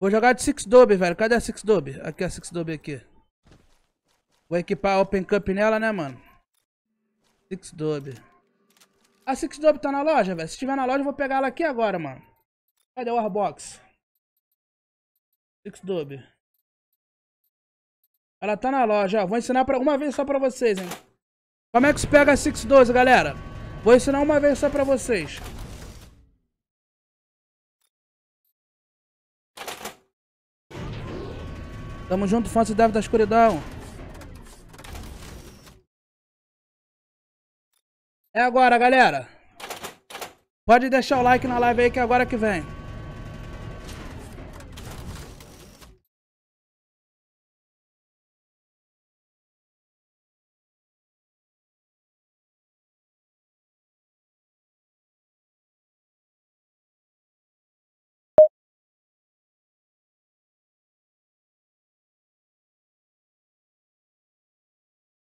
Vou jogar de Six Dobe, velho. Cadê a Six Dobe? Aqui, a Six Dobe aqui. Vou equipar a Open Cup nela, né, mano? Six Dobe. A Six Dobe tá na loja, velho. Se tiver na loja, eu vou pegar ela aqui agora, mano. Cadê o Warbox? Six Dobe. Ela tá na loja, ó. Vou ensinar pra... uma vez só pra vocês, hein. Como é que se pega a 612, galera? Vou ensinar uma vez só pra vocês. Tamo junto, e Deve da Escuridão. É agora, galera. Pode deixar o like na live aí que é agora que vem.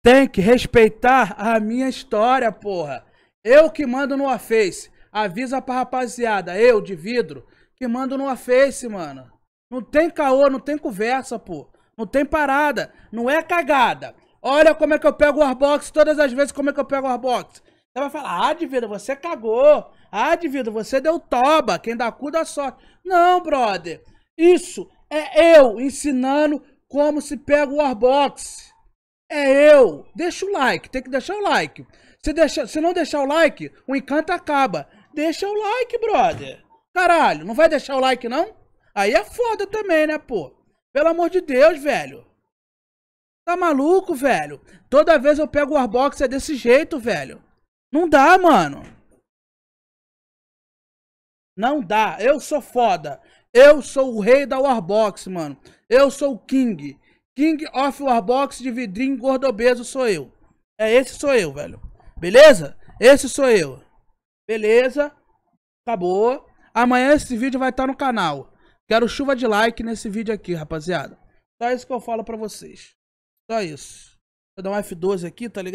tem que respeitar a minha história, porra. Eu que mando no Face. Avisa pra rapaziada, eu de vidro, que mando no Face, mano. Não tem caô, não tem conversa, pô. Não tem parada. Não é cagada. Olha como é que eu pego o Warbox, todas as vezes como é que eu pego o Warbox. Você vai falar, ah, de vida, você cagou. Ah, de vida, você deu toba. Quem dá cu dá sorte. Não, brother. Isso é eu ensinando como se pega o Warbox é eu. Deixa o like, tem que deixar o like. Se, deixa, se não deixar o like, o encanto acaba. Deixa o like, brother. Caralho, não vai deixar o like, não? Aí é foda também, né, pô? Pelo amor de Deus, velho. Tá maluco, velho? Toda vez eu pego o Warbox é desse jeito, velho. Não dá, mano. Não dá. Eu sou foda. Eu sou o rei da Warbox, mano. Eu sou o King. King of Warbox de vidrinho gordobeso sou eu. É esse sou eu, velho. Beleza? Esse sou eu. Beleza? Acabou. Amanhã esse vídeo vai estar tá no canal. Quero chuva de like nesse vídeo aqui, rapaziada. Só isso que eu falo pra vocês. Só isso. Vou dar um F12 aqui, tá ligado?